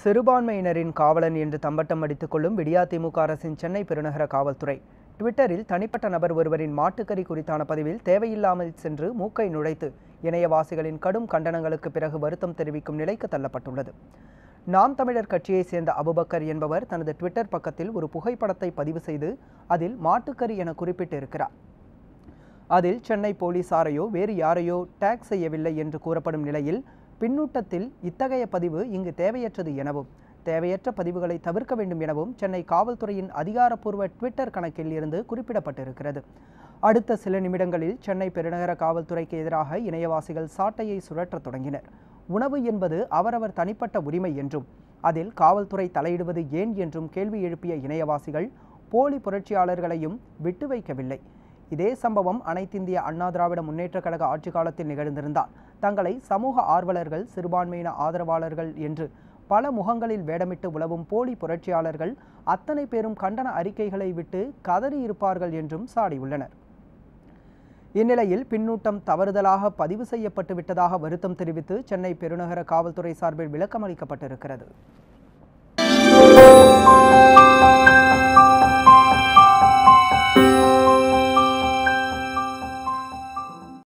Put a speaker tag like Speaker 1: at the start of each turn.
Speaker 1: சிறுபான்மையினரின் காவலன் என்று தம்பட்டம் அடித்துக் கொள்ளும் விடியாதிமுக அரசின் சென்னை பெருநகர காவல்துறை ட்விட்டரில் தனிப்பட்ட நபர் ஒருவரின் மாட்டுக்கறி குறித்தான பதிவில் தேவையில்லாமல் சென்று மூக்கை நுழைத்து இணையவாசிகளின் கடும் கண்டனங்களுக்கு பிறகு வருத்தம் தெரிவிக்கும் நிலைக்கு தள்ளப்பட்டுள்ளது நாம் தமிழர் கட்சியை சேர்ந்த அபுபக்கர் என்பவர் தனது ட்விட்டர் பக்கத்தில் ஒரு புகைப்படத்தை பதிவு செய்து அதில் மாட்டுக்கறி என குறிப்பிட்டிருக்கிறார் அதில் சென்னை போலீசாரையோ வேறு யாரையோ டேக் செய்யவில்லை என்று கூறப்படும் நிலையில் பின்னூட்டத்தில் இத்தகைய பதிவு இங்கு தேவையற்றது எனவும் தேவையற்ற பதிவுகளை தவிர்க்க வேண்டும் எனவும் சென்னை காவல்துறையின் அதிகாரப்பூர்வ ட்விட்டர் கணக்கில் இருந்து குறிப்பிடப்பட்டிருக்கிறது அடுத்த சில நிமிடங்களில் சென்னை பெருநகர காவல்துறைக்கு எதிராக இணையவாசிகள் சாட்டையை சுழற்றத் தொடங்கினர் உணவு என்பது அவரவர் தனிப்பட்ட உரிமை என்றும் அதில் காவல்துறை தலையிடுவது ஏன் என்றும் கேள்வி எழுப்பிய இணையவாசிகள் போலி புரட்சியாளர்களையும் விட்டு வைக்கவில்லை இதே சம்பவம் அனைத்திந்திய அண்ணா திராவிட முன்னேற்ற கழக ஆட்சி காலத்தில் நிகழ்ந்திருந்தால் தங்களை சமூக ஆர்வலர்கள் சிறுபான்மையின ஆதரவாளர்கள் என்று பல முகங்களில் வேடமிட்டு உழவும் போலி புரட்சியாளர்கள் அத்தனை பேரும் கண்டன அறிக்கைகளை விட்டு கதறி இருப்பார்கள் என்றும் சாடியுள்ளனர் இந்நிலையில் பின்னூட்டம் தவறுதலாக பதிவு செய்யப்பட்டு விட்டதாக வருத்தம் தெரிவித்து சென்னை பெருநகர காவல்துறை சார்பில் விளக்கம் அளிக்கப்பட்டிருக்கிறது